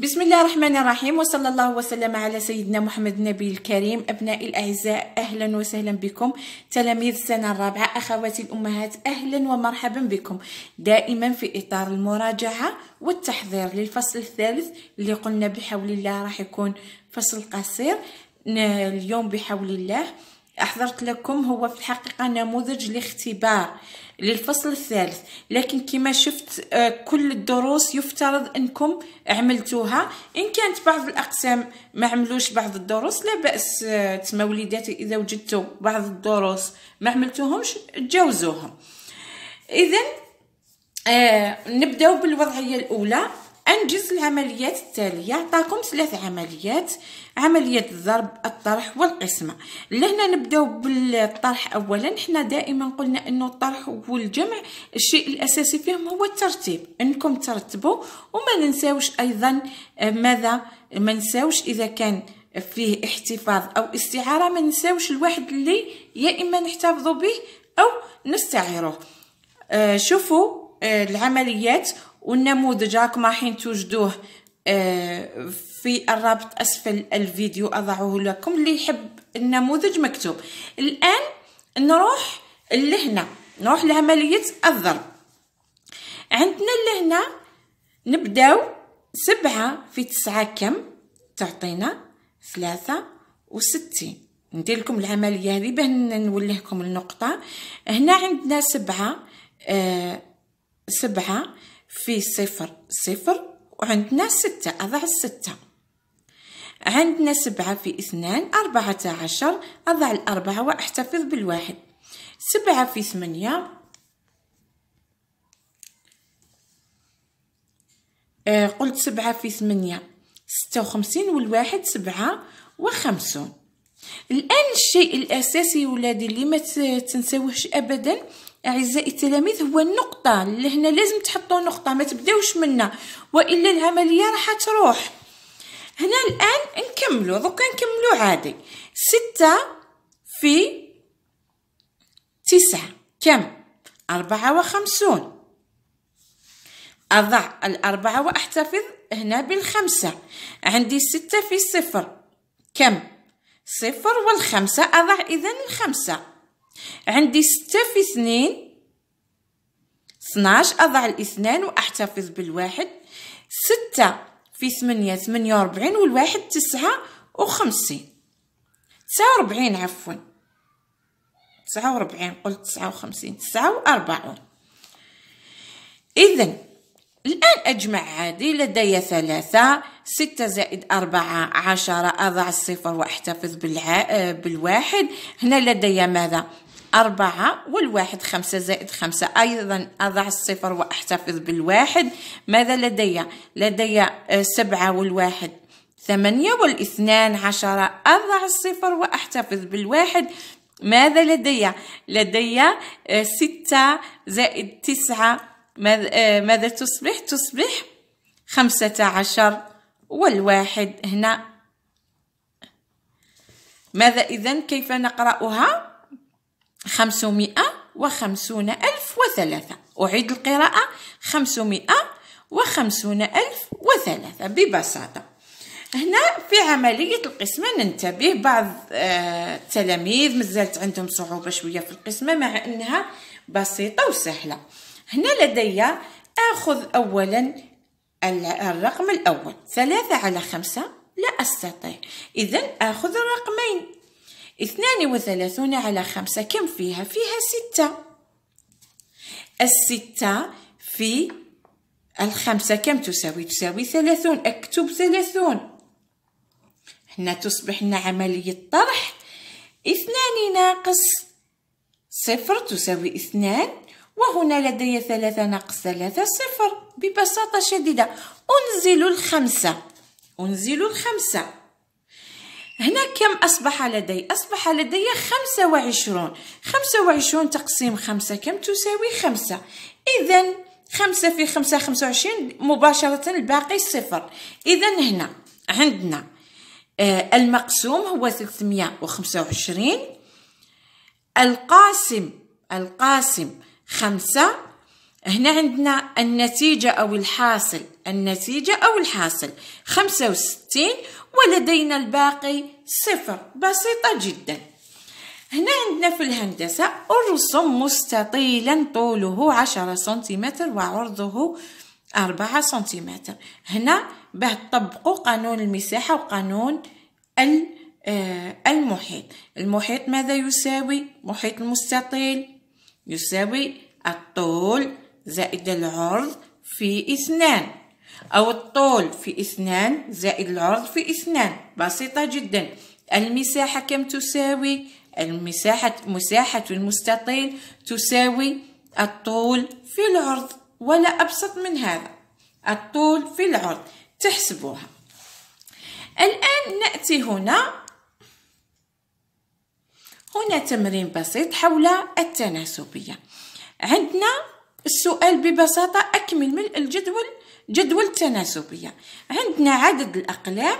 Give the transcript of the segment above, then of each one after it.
بسم الله الرحمن الرحيم وصلى الله وسلم على سيدنا محمد النبي الكريم أبنائي الأعزاء أهلا وسهلا بكم تلاميذ السنة الرابعة أخواتي الأمهات أهلا ومرحبا بكم دائما في إطار المراجعة والتحضير للفصل الثالث اللي قلنا بحول الله راح يكون فصل قصير اليوم بحول الله أحضرت لكم هو في الحقيقة نموذج لاختبار للفصل الثالث لكن كما شفت آه، كل الدروس يفترض انكم عملتوها ان كانت بعض الاقسام ما عملوش بعض الدروس لا باس آه، تما وليداتي اذا وجدتوا بعض الدروس ما عملتوهمش تجاوزوهم اذا آه، نبداو بالوضعيه الاولى أنجز العمليات التالية عطاكم ثلاث عمليات عملية الضرب الطرح والقسمة لهنا نبداو بالطرح أولا حنا دائما قلنا أنه الطرح والجمع الشيء الأساسي فيهم هو الترتيب أنكم ترتبوا وما ننساوش أيضا آه، ماذا ما ننساوش إذا كان فيه احتفاظ أو استعارة ما ننساوش الواحد اللي يا إما نحتفظوا به أو نستعيره آه شوفوا آه العمليات والنموذج راكم راحين توجدوه آه، في الرابط اسفل الفيديو اضعه لكم اللي يحب النموذج مكتوب الان نروح لهنا نروح لعمليه الضرب عندنا لهنا نبداو سبعة في تسعة كم تعطينا ثلاثة وستين ندير لكم العملية هذه باه نولهكم النقطة هنا عندنا سبعة آه سبعة في صفر صفر وعندنا ستة أضع الستة عندنا سبعة في اثنان أربعة عشر أضع الأربعة وأحتفظ بالواحد سبعة في ثمانية آه، قلت سبعة في ثمانية ستة وخمسين والواحد سبعة وخمسون الآن الشيء الأساسي ولادي اللي ما تنسوهش أبدا اعزائي التلاميذ هو النقطه لهنا لازم تحطوا نقطه ما تبداوش منها والا العمليه راح تروح هنا الان نكملوا دوكا نكملوا عادي ستة في تسعة كم أربعة وخمسون أضع الأربعة وأحتفظ هنا بالخمسة عندي ستة في صفر كم صفر والخمسة أضع إذن الخمسة عندي ستة في اثنين اثناش أضع الاثنان وأحتفظ بالواحد ستة في ثمانية ثمانية وأربعين والواحد تسعة وخمسين تسعة وأربعين عفوا تسعة وأربعين قلت تسعة وخمسين تسعة وأربعون إذا الآن أجمع عادي لدي ثلاثة ستة زائد أربعة عشرة أضع الصفر وأحتفظ بالواحد هنا لدي ماذا أربعة والواحد خمسة زائد خمسة أيضا أضع الصفر وأحتفظ بالواحد ماذا لدي؟ لدي آه، سبعة والواحد ثمانية والاثنان عشرة أضع الصفر وأحتفظ بالواحد ماذا لدي؟ لدي آه، ستة زائد تسعة آه، ماذا تصبح؟ تصبح خمسة عشر والواحد هنا ماذا إذا كيف نقرأها؟ خمسمائة وخمسون ألف وثلاثة أعيد القراءة خمسمائة وخمسون ألف وثلاثة ببساطة هنا في عملية القسمة ننتبه بعض التلاميذ آه، مازالت عندهم صعوبة شوية في القسمة مع أنها بسيطة وسهلة هنا لدي أخذ أولا الرقم الأول ثلاثة على خمسة لا أستطيع إذا أخذ الرقمين اثنان وثلاثون على خمسة كم فيها؟ فيها ستة الستة في الخمسة كم تساوي؟ تساوي ثلاثون أكتب ثلاثون هنا تصبح لنا عملية طرح اثنان ناقص صفر تساوي اثنان وهنا لدي ثلاثة ناقص ثلاثة صفر ببساطة شديدة أنزل الخمسة أنزل الخمسة هنا كم أصبح لدي؟ أصبح لدي خمسة وعشرون خمسة وعشرون تقسيم خمسة كم تساوي خمسة إذا خمسة في خمسة خمسة وعشرين مباشرة الباقي صفر إذا هنا عندنا آه، المقسوم هو ثلاثمية وعشرين القاسم القاسم خمسة هنا عندنا النتيجة أو الحاصل النتيجة أو الحاصل خمسة وستين ولدينا الباقي صفر بسيطة جدا هنا عندنا في الهندسة ارسم مستطيلا طوله عشرة سنتيمتر وعرضه أربعة سنتيمتر هنا باه طبقوا قانون المساحة وقانون آه، المحيط المحيط ماذا يساوي محيط المستطيل يساوي الطول زائد العرض في اثنان أو الطول في اثنان زائد العرض في اثنان بسيطة جدا المساحة كم تساوي؟ المساحة مساحة المستطيل تساوي الطول في العرض ولا أبسط من هذا الطول في العرض تحسبوها الآن نأتي هنا هنا تمرين بسيط حول التناسبية عندنا السؤال ببساطة أكمل من الجدول جدول التناسبية عندنا عدد الأقلام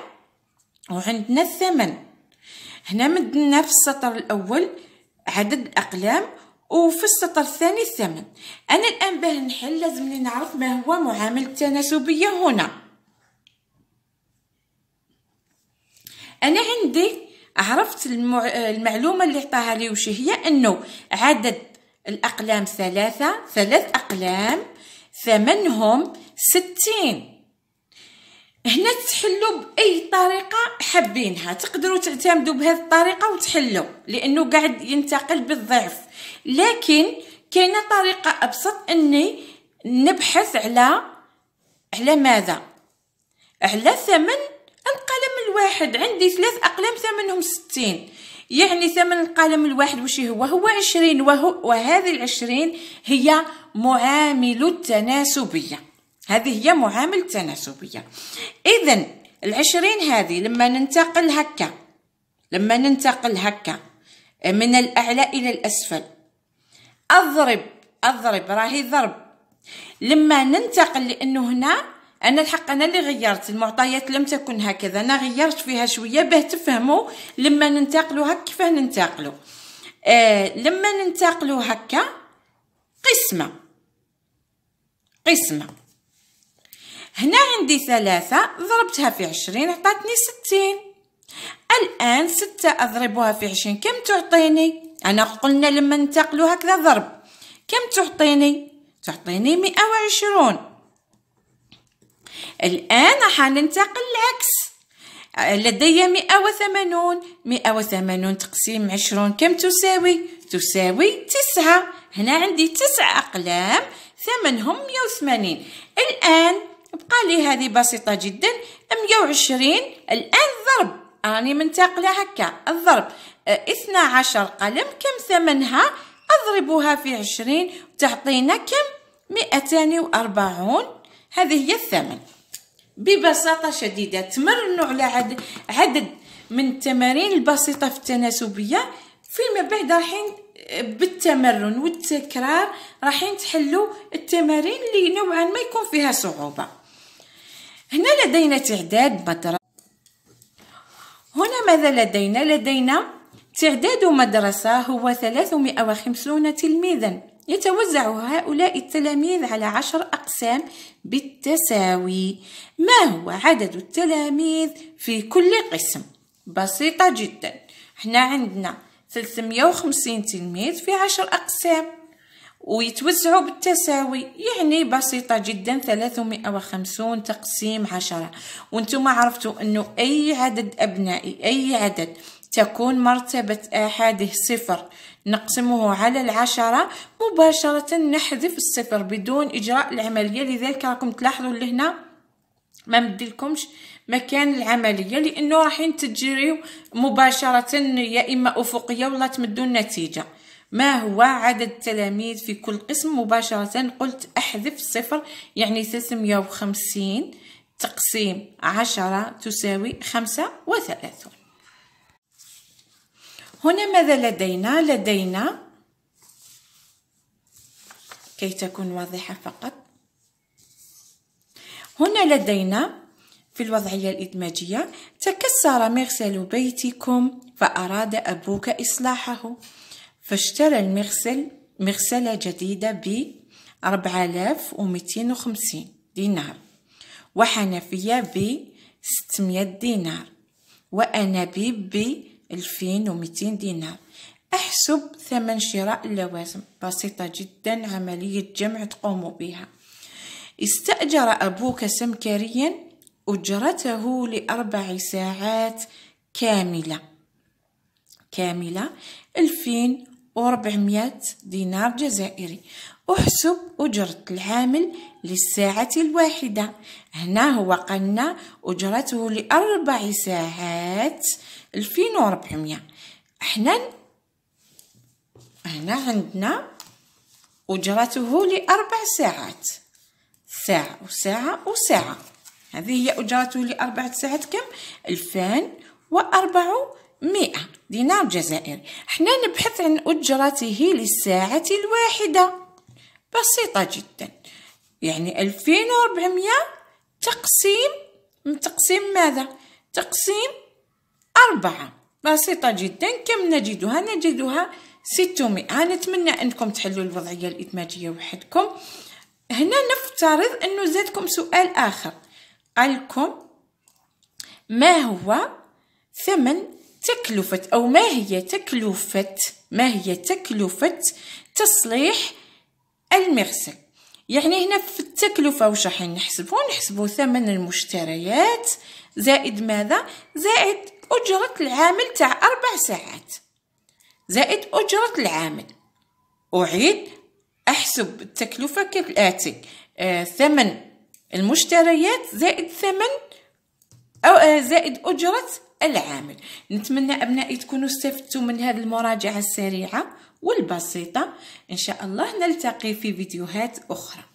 وعندنا الثمن هنا مدنا في السطر الأول عدد الأقلام وفي السطر الثاني الثمن أنا الآن باه نحل لازمني نعرف ما هو معامل التناسبية هنا أنا عندي عرفت المعلومة اللي عطاها لي وش هي أنه عدد الأقلام ثلاثة ثلاث أقلام ثمنهم ستين هنا تحلوا بأي طريقة حابينها تقدروا تعتمدوا بهذه الطريقة وتحلوا لأنه قاعد ينتقل بالضعف لكن كاينة طريقة أبسط أني نبحث على على ماذا على ثمن القلم الواحد عندي ثلاث أقلام ثمنهم ستين يعني ثمن القلم الواحد وش هو هو عشرين وهو وهذه العشرين هي معامل التناسبية هذه هي معامل التناسبية إذا العشرين هذه لما ننتقل هكا لما ننتقل هكا من الأعلى إلى الأسفل أضرب أضرب راهي ضرب لما ننتقل لأنه هنا انا الحق انا اللي غيرت المعطيات لم تكن هكذا انا غيرت فيها شويه باه تفهموا لما ننتقلوا هكا كيفاه ننتقلوا آه لما ننتقلوا هكا قسمه قسمه هنا عندي ثلاثة ضربتها في عشرين عطاتني ستين الآن ستة أضربها في عشرين كم تعطيني؟ أنا قلنا لما ننتقلوا هكذا ضرب كم تعطيني؟ تعطيني مئة وعشرون الآن حننتقل العكس لدي مئة وثمانون مئة وثمانون تقسيم عشرون كم تساوي؟ تساوي تسعة هنا عندي تسعة أقلام ثمنهم مئة وثمانين الآن بقى لي هذه بسيطة جدا مئة وعشرين الآن ضرب راني منتقلة هكا الضرب أه، اثنا عشر قلم كم ثمنها؟ أضربها في عشرين تعطينا كم؟ مئتان وأربعون هذه هي الثمن ببساطة شديدة تمرنوا على عدد, عدد من التمارين البسيطة في التناسبية فيما بعد راحين آه، بالتمرن والتكرار راحين تحلوا التمارين اللي نوعا ما يكون فيها صعوبة هنا لدينا تعداد مدرسة هنا ماذا لدينا؟ لدينا تعداد مدرسة هو 350 تلميذا يتوزع هؤلاء التلاميذ على عشر أقسام بالتساوي ما هو عدد التلاميذ في كل قسم؟ بسيطة جدا احنا عندنا 350 تلميذ في عشر أقسام ويتوزعوا بالتساوي يعني بسيطة جدا 350 تقسيم عشرة وانتم عرفتوا انه اي عدد ابنائي اي عدد تكون مرتبة أحده صفر نقسمه على العشرة مباشرة نحذف الصفر بدون إجراء العملية لذلك راكم تلاحظوا لهنا ما مديلكمش مكان العمليه لانه راحين تجريو مباشره يا اما افقيه ولا تمدوا النتيجه ما هو عدد التلاميذ في كل قسم مباشره قلت احذف صفر يعني 350 تقسيم عشرة تساوي خمسة وثلاثون هنا ماذا لدينا لدينا كي تكون واضحة فقط هنا لدينا في الوضعية الإدماجية تكسر مغسل بيتكم فأراد أبوك إصلاحه فاشترى المغسل مغسلة جديدة ب 4250 دينار وحنفية ب 600 دينار وأنابيب ب الفين ومئتين دينار احسب ثمن شراء اللوازم بسيطة جدا عملية جمع تقوم بها استأجر أبوك سمكريا أجرته لأربع ساعات كاملة كاملة الفين 2400 دينار جزائري احسب أجرة العامل للساعة الواحدة هنا هو قلنا أجرته لأربع ساعات الفين وربعمية يعني حنا هنا عندنا أجرته لأربع ساعات ساعة وساعة وساعة هذه هي أجرته لأربع ساعات كم واربع مئة دينار جزائري حنا نبحث عن أجرته للساعة الواحدة بسيطة جدا يعني ألفين وأربعمائة تقسيم تقسيم ماذا؟ تقسيم أربعة بسيطة جدا كم نجدها نجدها 600 نتمنى أنكم تحلوا الوضعية الإدماجية وحدكم هنا نفترض أنه زادكم سؤال آخر قالكم ما هو ثمن تكلفة أو ما هي تكلفة ما هي تكلفة تصليح المغسل يعني هنا في التكلفة وش راح نحسبو نحسبو ثمن المشتريات زائد ماذا زائد أجرة العامل تاع أربع ساعات زائد أجرة العامل أعيد أحسب التكلفة كالآتي آه ثمن المشتريات زائد ثمن أو آه زائد أجرة العامل نتمنى أبنائي تكونوا استفدتوا من هذه المراجعة السريعة والبسيطة إن شاء الله نلتقي في فيديوهات أخرى